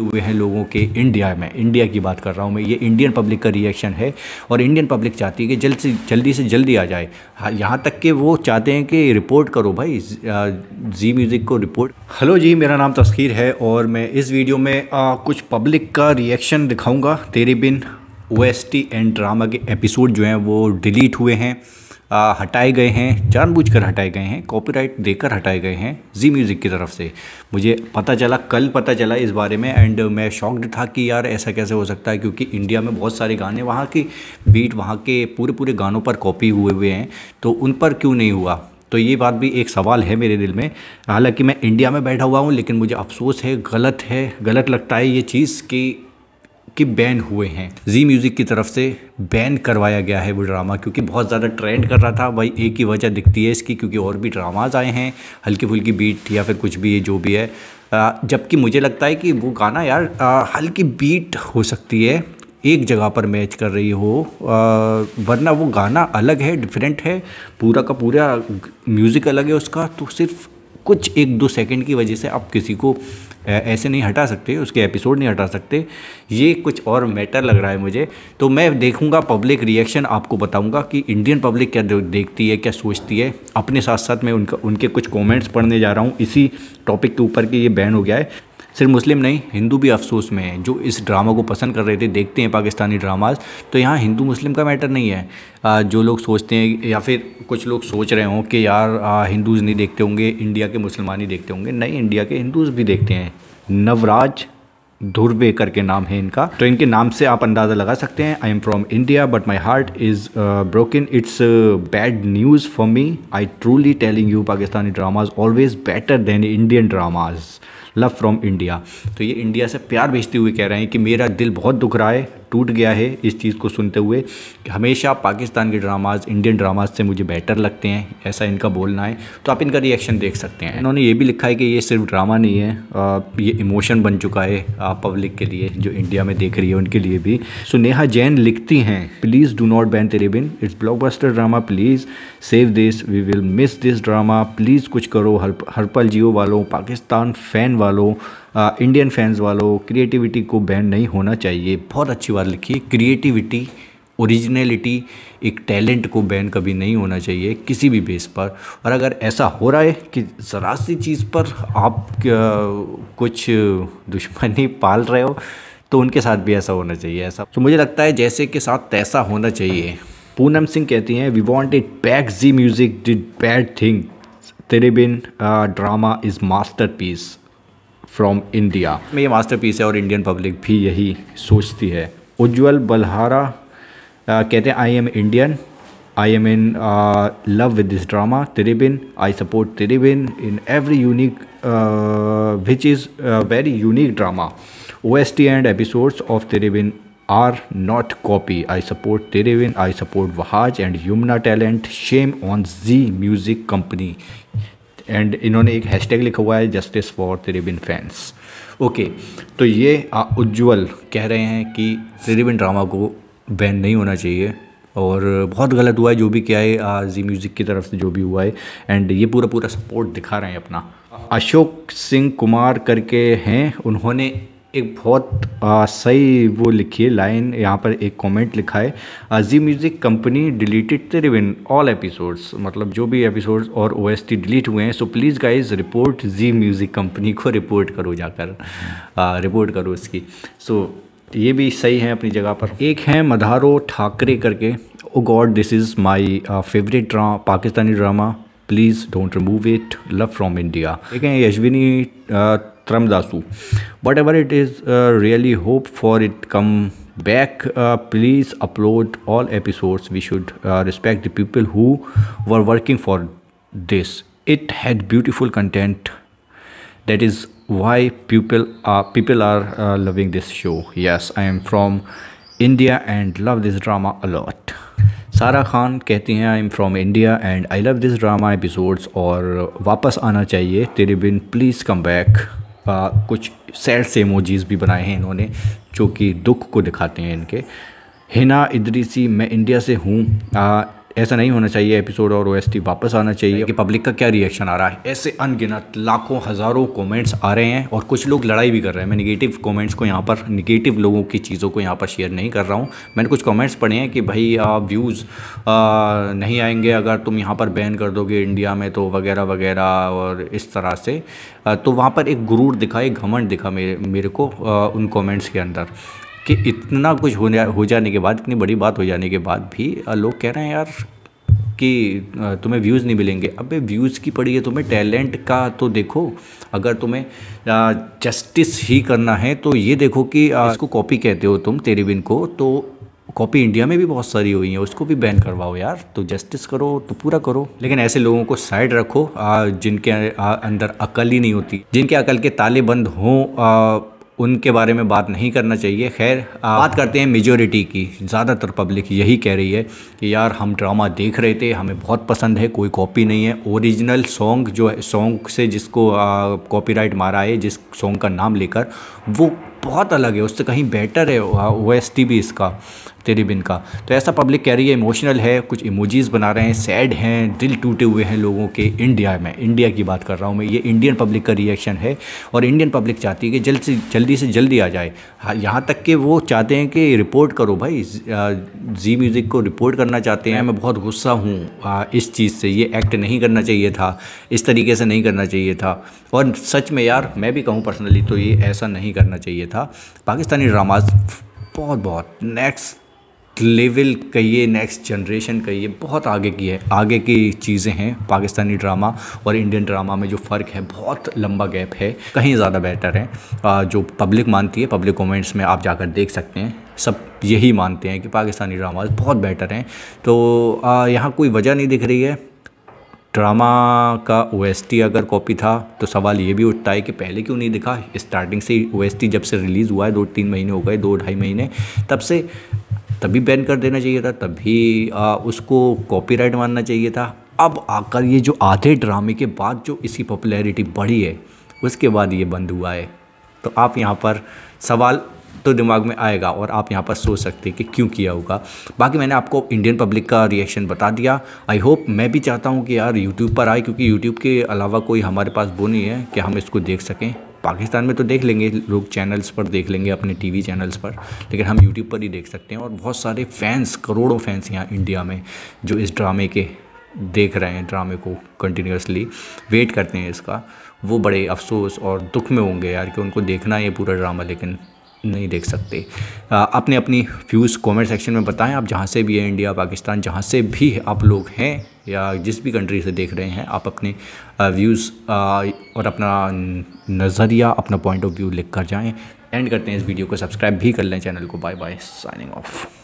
हुए हैं लोगों के इंडिया में इंडिया की बात कर रहा हूँ मैं ये इंडियन पब्लिक का रिएक्शन है और इंडियन पब्लिक चाहती है कि जल्द से जल्दी से जल्दी आ जाए यहाँ तक कि वो चाहते हैं कि रिपोर्ट करो भाई जी म्यूज़िक को रिपोर्ट हेलो जी मेरा नाम तस्खीर है और मैं इस वीडियो में आ, कुछ पब्लिक का रिएक्शन दिखाऊँगा तेरे बिन ओ एंड ड्रामा के एपिसोड जो हैं वो डिलीट हुए हैं आ, हटाए गए हैं जानबूझकर हटाए गए हैं कॉपीराइट देकर हटाए गए हैं जी म्यूज़िक की तरफ से मुझे पता चला कल पता चला इस बारे में एंड मैं शॉक्ड था कि यार ऐसा कैसे हो सकता है क्योंकि इंडिया में बहुत सारे गाने वहाँ की बीट वहाँ के पूरे पूरे गानों पर कॉपी हुए हुए हैं तो उन पर क्यों नहीं हुआ तो ये बात भी एक सवाल है मेरे दिल में हालांकि मैं इंडिया में बैठा हुआ हूँ लेकिन मुझे अफसोस है गलत है गलत लगता है ये चीज़ कि कि बैन हुए हैं जी म्यूज़िक की तरफ से बैन करवाया गया है वो ड्रामा क्योंकि बहुत ज़्यादा ट्रेंड कर रहा था भाई एक ही वजह दिखती है इसकी क्योंकि और भी ड्रामाज आए हैं हल्की फुल्की बीट या फिर कुछ भी ये जो भी है जबकि मुझे लगता है कि वो गाना यार हल्की बीट हो सकती है एक जगह पर मैच कर रही हो वरना वो गाना अलग है डिफरेंट है पूरा का पूरा म्यूज़िक अलग है उसका तो सिर्फ कुछ एक दो सेकंड की वजह से आप किसी को ऐसे नहीं हटा सकते उसके एपिसोड नहीं हटा सकते ये कुछ और मैटर लग रहा है मुझे तो मैं देखूंगा पब्लिक रिएक्शन आपको बताऊंगा कि इंडियन पब्लिक क्या देखती है क्या सोचती है अपने साथ साथ मैं उनका उनके कुछ कमेंट्स पढ़ने जा रहा हूँ इसी टॉपिक के ऊपर कि ये बैन हो गया है सिर्फ मुस्लिम नहीं हिंदू भी अफसोस में है जो इस ड्रामा को पसंद कर रहे थे देखते हैं पाकिस्तानी ड्रामाज तो यहाँ हिंदू मुस्लिम का मैटर नहीं है जो लोग सोचते हैं या फिर कुछ लोग सोच रहे हों कि यार हिंदूज़ नहीं देखते होंगे इंडिया के मुसलमान ही देखते होंगे नहीं इंडिया के हिंदूज़ भी देखते हैं नवराज धुर्वे करके नाम है इनका तो इनके नाम से आप अंदाज़ा लगा सकते हैं I am from India but my heart is broken it's bad news for me I truly telling you Pakistani dramas always better than Indian dramas love from India तो ये इंडिया से प्यार भेजते हुए कह रहे हैं कि मेरा दिल बहुत दुख रहा है टूट गया है इस चीज़ को सुनते हुए हमेशा पाकिस्तान के ड्रामाज इंडियन ड्रामाज से मुझे बेटर लगते हैं ऐसा इनका बोलना है तो आप इनका रिएक्शन देख सकते हैं इन्होंने ये भी लिखा है कि ये सिर्फ ड्रामा नहीं है ये इमोशन बन चुका है पब्लिक के लिए जो इंडिया में देख रही है उनके लिए भी सो नेहा जैन लिखती हैं please do not ban Tere Bin it's blockbuster drama please save this we will miss this drama please कुछ करो हर हरपल जियो वालों पाकिस्तान फ़ैन वालों इंडियन फैंस वालों क्रिएटिविटी को बैन नहीं होना चाहिए बहुत अच्छी बात लिखी है क्रिएटिविटी ओरिजिनलिटी एक टैलेंट को बैन कभी नहीं होना चाहिए किसी भी बेस पर और अगर ऐसा हो रहा है कि ज़रा सी चीज़ पर आप कुछ दुश्मनी पाल रहे हो तो उनके साथ भी ऐसा होना चाहिए ऐसा तो मुझे लगता है जैसे के साथ तैसा होना चाहिए पूनम सिंह कहती हैं we want it back Zee music did bad thing Tere Bin drama is masterpiece from India में ये पीस है और इंडियन पब्लिक भी यही सोचती है उज्जवल बल्हारा कहते हैं I am Indian I am in love with this drama Tere Bin I support Tere Bin in every unique which is very unique drama O S T and episodes of Tere Bin are not copy I support Tere Bin I support Wahaj and Yumna talent shame on Zee music company and इन्होंने एक hashtag लिखा हुआ है justice for Tere Bin fans okay तो ये उज्ज्वल कह रहे हैं कि त्रिबिन ड्रामा को बैन नहीं होना चाहिए और बहुत गलत हुआ है जो भी किया है जी म्यूज़िक की तरफ से जो भी हुआ है एंड ये पूरा पूरा सपोर्ट दिखा रहे हैं अपना अशोक सिंह कुमार करके हैं उन्होंने एक बहुत आ, सही वो लिखी है लाइन यहाँ पर एक कमेंट लिखा है जी म्यूज़िक कंपनी डिलीटेड रिविन ऑल एपिसोड्स मतलब जो भी एपिसोड्स और ओ डिलीट हुए हैं so please guys report Zee music company को रिपोर्ट करो जाकर आ, रिपोर्ट करो इसकी सो ये भी सही है अपनी जगह पर एक है मधारो ठाकरे करके oh god this is my favourite ड्रा Pakistani drama please don't remove it love from India ठीक है यशविनी Tramdasu. Whatever it is, uh, really hope for it come back. Uh, please upload all episodes. We should uh, respect the people who were working for this. It had beautiful content. That is why people are people are loving this show. Yes, I am from India and love this drama a lot. सारा खान कहती हैं I am from India and I love this drama episodes और वापस आना चाहिए तेरे बिन please come back आ, कुछ sad से इमोजीज़ भी बनाए हैं इन्होंने जो कि दुख को दिखाते हैं इनके हिना इदरीसी मैं इंडिया से हूँ ऐसा नहीं होना चाहिए एपिसोड और ओएसटी वापस आना चाहिए कि पब्लिक का क्या रिएक्शन आ रहा है ऐसे अनगिनत लाखों हज़ारों कमेंट्स आ रहे हैं और कुछ लोग लड़ाई भी कर रहे हैं मैं निगेटिव कमेंट्स को यहाँ पर निगेटिव लोगों की चीज़ों को यहाँ पर शेयर नहीं कर रहा हूँ मैंने कुछ कमेंट्स पढ़े हैं कि भाई व्यूज़ नहीं आएंगे अगर तुम यहाँ पर बैन कर दोगे इंडिया में तो वगैरह वगैरह और इस तरह से आ, तो वहाँ पर एक गुरूर दिखा एक घमंड दिखा मेरे मेरे को आ, उन कॉमेंट्स के अंदर कि इतना कुछ हो जा हो जाने के बाद इतनी बड़ी बात हो जाने के बाद भी लोग कह रहे हैं यार कि तुम्हें व्यूज़ नहीं मिलेंगे अबे व्यूज़ की पड़ी है तुम्हें टैलेंट का तो देखो अगर तुम्हें जस्टिस ही करना है तो ये देखो कि इसको कॉपी कहते हो तुम तेरी बिन को तो कॉपी इंडिया में भी बहुत सारी हुई है उसको भी बैन करवाओ यार तो जस्टिस करो तो पूरा करो लेकिन ऐसे लोगों को साइड रखो जिनके अंदर अकल ही नहीं होती जिनके अकल के ताले बंद हों उनके बारे में बात नहीं करना चाहिए खैर बात करते हैं मेजोरिटी की ज़्यादातर पब्लिक यही कह रही है कि यार हम ड्रामा देख रहे थे हमें बहुत पसंद है कोई कॉपी नहीं है ओरिजिनल सॉन्ग जो है सॉन्ग से जिसको कॉपीराइट मारा है जिस सॉन्ग का नाम लेकर वो बहुत अलग है उससे कहीं बेटर है ओ भी इसका तेरी बिन का तो ऐसा पब्लिक कह रही है इमोशनल है कुछ इमोजीज़ बना रहे हैं सैड हैं दिल टूटे हुए हैं लोगों के इंडिया में इंडिया की बात कर रहा हूँ मैं ये इंडियन पब्लिक का रिएक्शन है और इंडियन पब्लिक चाहती है कि जल्द से जल्दी से जल्दी आ जाए हाँ, यहाँ तक कि वो चाहते हैं कि रिपोर्ट करो भाई जी म्यूज़िक को रिपोर्ट करना चाहते हैं मैं बहुत गुस्सा हूँ इस चीज़ से ये एक्ट नहीं करना चाहिए था इस तरीके से नहीं करना चाहिए था और सच में यार मैं भी कहूँ पर्सनली तो ये ऐसा नहीं करना चाहिए था पाकिस्तानी ड्रामाज बहुत बहुत नेक्स्ट लेवल कहिए नेक्स्ट जनरेशन कहिए बहुत आगे की है आगे की चीज़ें हैं पाकिस्तानी ड्रामा और इंडियन ड्रामा में जो फ़र्क है बहुत लंबा गैप है कहीं ज़्यादा बेटर है जो पब्लिक मानती है पब्लिक कमेंट्स में आप जाकर देख सकते हैं सब यही मानते हैं कि पाकिस्तानी ड्रामाज बहुत बेटर हैं तो यहाँ कोई वजह नहीं दिख रही है ड्रामा का ओ अगर कॉपी था तो सवाल ये भी उठता है कि पहले क्यों नहीं दिखा स्टार्टिंग से ओ जब से रिलीज़ हुआ है दो तीन महीने हो गए दो ढाई महीने तब से तभी बैन कर देना चाहिए था तभी आ, उसको कॉपीराइट मानना चाहिए था अब आकर ये जो आधे ड्रामे के बाद जो इसकी पॉपुलैरिटी बढ़ी है उसके बाद ये बंद हुआ है तो आप यहाँ पर सवाल तो दिमाग में आएगा और आप यहाँ पर सोच सकते हैं कि क्यों किया होगा बाकी मैंने आपको इंडियन पब्लिक का रिएक्शन बता दिया आई होप मैं भी चाहता हूँ कि यार यूट्यूब पर आए क्योंकि यूट्यूब के अलावा कोई हमारे पास वो नहीं है कि हम इसको देख सकें पाकिस्तान में तो देख लेंगे लोग चैनल्स पर देख लेंगे अपने टीवी चैनल्स पर लेकिन हम यूट्यूब पर ही देख सकते हैं और बहुत सारे फैंस करोड़ों फैंस यहाँ इंडिया में जो इस ड्रामे के देख रहे हैं ड्रामे को कंटिन्यूसली वेट करते हैं इसका वो बड़े अफसोस और दुख में होंगे यार कि उनको देखना है ये पूरा ड्रामा लेकिन नहीं देख सकते आपने अपनी व्यूज़ कमेंट सेक्शन में बताएं आप जहाँ से भी हैं इंडिया पाकिस्तान जहाँ से भी आप लोग हैं या जिस भी कंट्री से देख रहे हैं आप अपने व्यूज़ और अपना नज़रिया अपना पॉइंट ऑफ व्यू लिख कर जाएँ एंड करते हैं इस वीडियो को सब्सक्राइब भी कर लें चैनल को बाय बाय साइनिंग ऑफ